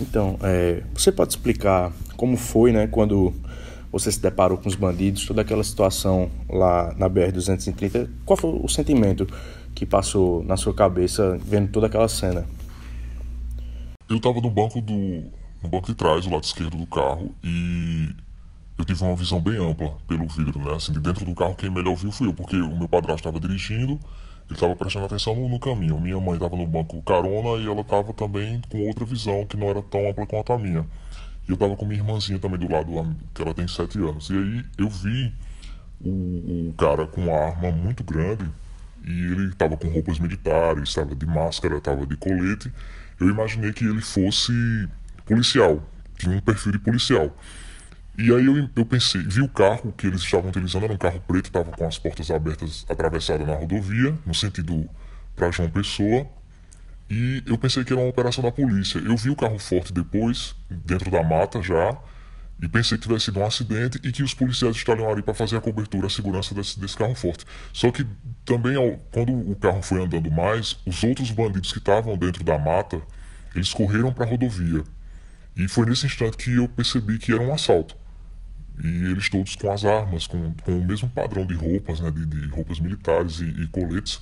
Então, é, você pode explicar como foi, né, quando você se deparou com os bandidos, toda aquela situação lá na BR-230, qual foi o sentimento que passou na sua cabeça vendo toda aquela cena? Eu tava no banco do no banco de trás, do lado esquerdo do carro, e eu tive uma visão bem ampla pelo vidro, né? Assim, de dentro do carro quem melhor viu fui eu, porque o meu padrasto estava dirigindo ele estava prestando atenção no, no, caminho. Minha mãe estava no banco carona e ela estava também com outra visão que não era tão ampla quanto a minha. E eu estava com minha irmãzinha também do lado, que ela tem sete anos. E aí eu vi o, o cara com uma arma muito grande e ele estava com roupas militares, estava de máscara, estava de colete. Eu imaginei que ele fosse policial, tinha um perfil de policial. E aí eu, eu pensei, vi o carro que eles estavam utilizando, era um carro preto, estava com as portas abertas, atravessado na rodovia, no sentido para João Pessoa. E eu pensei que era uma operação da polícia. Eu vi o carro forte depois, dentro da mata já, e pensei que tivesse sido um acidente e que os policiais estariam ali para fazer a cobertura, a segurança desse, desse carro forte. Só que também, ao, quando o carro foi andando mais, os outros bandidos que estavam dentro da mata, eles correram para a rodovia. E foi nesse instante que eu percebi que era um assalto. E eles todos com as armas, com, com o mesmo padrão de roupas, né, de, de roupas militares e, e, coletes.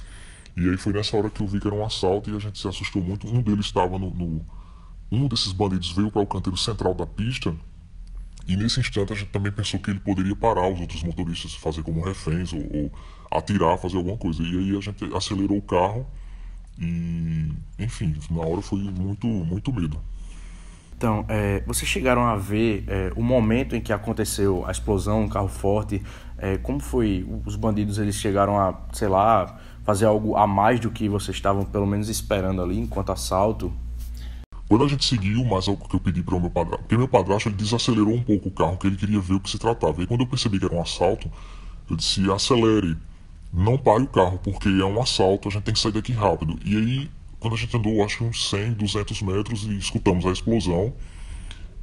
E aí foi nessa hora que eu vi que era um assalto e a gente se assustou muito. Um deles estava no, no. Um desses bandidos veio para o canteiro central da pista e nesse instante a gente também pensou que ele poderia parar os outros motoristas, fazer como reféns ou, ou, atirar, fazer alguma coisa. E aí a gente acelerou o carro e, enfim, na hora foi muito, muito medo. Então, é, vocês chegaram a ver é, o momento em que aconteceu a explosão, um carro forte? É, como foi? Os bandidos eles chegaram a, sei lá, fazer algo a mais do que vocês estavam pelo menos esperando ali enquanto assalto? Quando a gente seguiu mais algo que eu pedi para o meu padrasto, porque meu padrasto ele desacelerou um pouco o carro, que ele queria ver o que se tratava. E quando eu percebi que era um assalto, eu disse: acelere, não pare o carro, porque é um assalto, a gente tem que sair daqui rápido. E aí quando a gente andou, acho que uns 100, 200 metros e escutamos a explosão.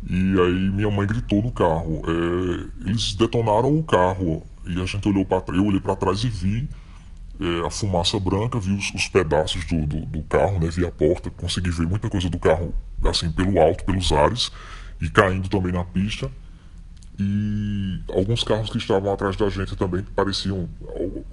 E aí minha mãe gritou no carro. É, eles detonaram o carro. E a gente olhou para eu olhei para trás e vi é, a fumaça branca, vi os, os pedaços do, do, do, carro, né? Vi a porta, consegui ver muita coisa do carro assim pelo alto, pelos ares e caindo também na pista. E alguns carros que estavam atrás da gente também pareciam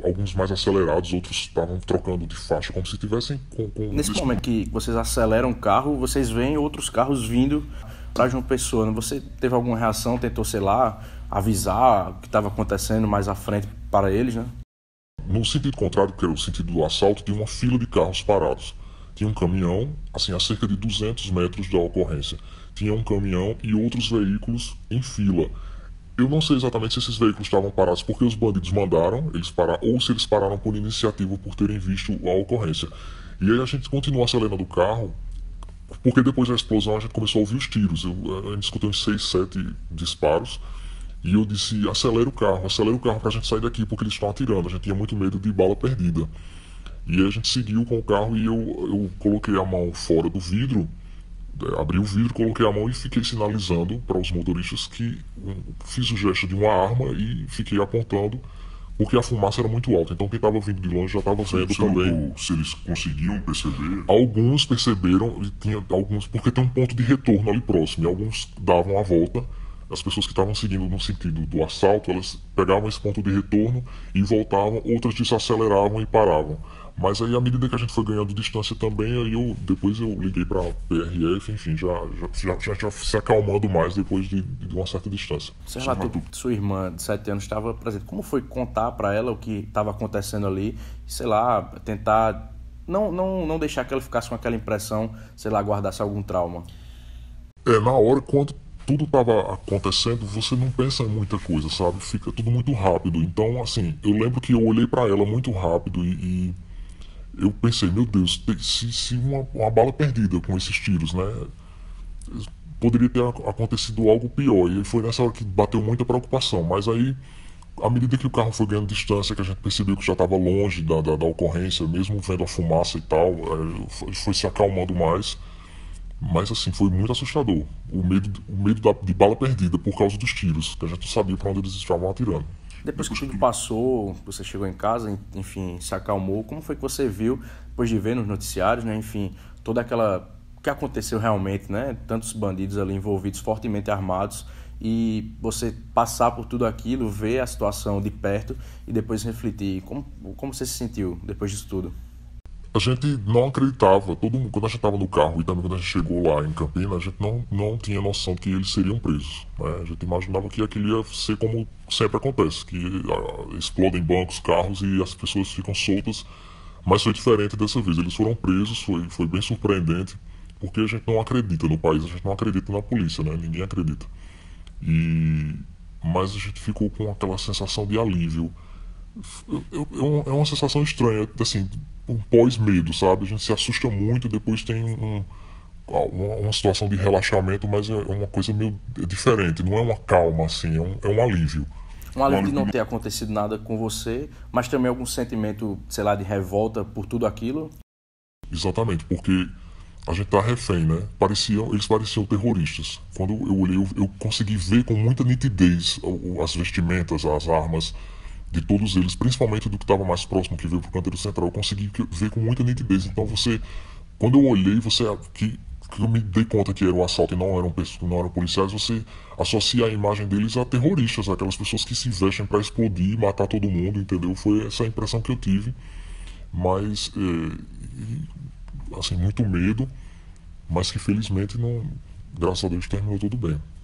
alguns mais acelerados, outros estavam trocando de faixa como se tivessem com, com Nesse desse... momento que vocês aceleram o carro, vocês veem outros carros vindo para João Pessoa. Né? Você teve alguma reação, tentou, sei lá, avisar o que estava acontecendo mais à frente para eles, né? No sentido contrário, que era o sentido do assalto, tinha uma fila de carros parados. Tinha um caminhão, assim, a cerca de 200 metros da ocorrência. Tinha um caminhão e outros veículos em fila. Eu não sei exatamente se esses veículos estavam parados porque os bandidos mandaram eles parar ou se eles pararam por iniciativa por terem visto a ocorrência. E aí a gente continua acelerando do carro porque depois da explosão a gente começou a ouvir os tiros. Eu, a gente escutou uns 6, 7 disparos. E eu disse: acelera o carro, acelera o carro pra gente sair daqui, porque eles estão atirando. A gente tinha muito medo de bala perdida. E aí a gente seguiu com o carro e eu, eu coloquei a mão fora do vidro abri o vidro, coloquei a mão e fiquei sinalizando para os motoristas que fiz o gesto de uma arma e fiquei apontando, porque a fumaça era muito alta. Então quem estava vindo de longe já estava vendo você também. Notou, se eles conseguiam perceber? Alguns perceberam, e tinha alguns, porque tem um ponto de retorno ali próximo, e alguns davam a volta. As pessoas que estavam seguindo no sentido do assalto, elas pegavam esse ponto de retorno e voltavam, outras desaceleravam e paravam. Mas aí, à medida que a gente foi ganhando distância também, aí eu depois eu liguei para PRF, enfim, já já, já, já, se acalmando mais depois de, de uma certa distância. Você relatou que sua irmã de 7 anos estava presente. Como foi contar para ela o que estava acontecendo ali? Sei lá, tentar não, não, não deixar que ela ficasse com aquela impressão, sei lá, guardasse algum trauma. É, na hora, quando tudo estava acontecendo, você não pensa em muita coisa, sabe? Fica tudo muito rápido. Então, assim, eu lembro que eu olhei para ela muito rápido e... e eu pensei, meu Deus, se, se uma, uma, bala perdida com esses tiros, né? Poderia ter acontecido algo pior. E foi nessa hora que bateu muita preocupação. Mas aí, à medida que o carro foi ganhando distância, que a gente percebeu que já estava longe da, da, da, ocorrência, mesmo vendo a fumaça e tal, é, foi, foi se acalmando mais. Mas assim, foi muito assustador. O medo, o medo da, de bala perdida por causa dos tiros, que a gente não sabia para onde eles estavam atirando. Depois que tudo passou, você chegou em casa, enfim, se acalmou, como foi que você viu, depois de ver nos noticiários, né, enfim, toda aquela. O que aconteceu realmente, né? Tantos bandidos ali envolvidos, fortemente armados, e você passar por tudo aquilo, ver a situação de perto e depois refletir. Como, como você se sentiu depois disso tudo? a gente não acreditava. Todo mundo, quando a gente estava no carro e também quando a gente chegou lá em Campinas, a gente não, não tinha noção que eles seriam presos. Né? A gente imaginava que aquilo ia ser como sempre acontece, que ah, explodem bancos, carros e as pessoas ficam soltas. Mas foi diferente dessa vez. Eles foram presos, foi, foi bem surpreendente, porque a gente não acredita no país, a gente não acredita na polícia, né? Ninguém acredita. E mas a gente ficou com aquela sensação de alívio é uma sensação estranha, assim, um pós-medo, sabe? A gente se assusta muito, depois tem um, ah, uma, situação de relaxamento, mas é, é uma coisa meio é diferente, não é uma calma, assim, é um, é um alívio. Um alívio de não ter acontecido nada com você, mas também algum sentimento, sei lá, de revolta por tudo aquilo? Exatamente, porque a gente tá refém, né? Pareciam, eles pareciam terroristas. Quando eu olhei, eu, eu consegui ver com muita nitidez as vestimentas, as armas, de todos eles, principalmente do que estava mais próximo, que veio para o canteiro central, eu consegui ver com muita nitidez. Então você, quando eu olhei, você que, que eu me dei conta que era um assalto e não eram pessoas, não eram policiais, você associa a imagem deles a terroristas, aquelas pessoas que se vestem para explodir, e matar todo mundo, entendeu? Foi essa a impressão que eu tive. Mas é, assim, muito medo, mas que felizmente não, graças a Deus terminou tudo bem.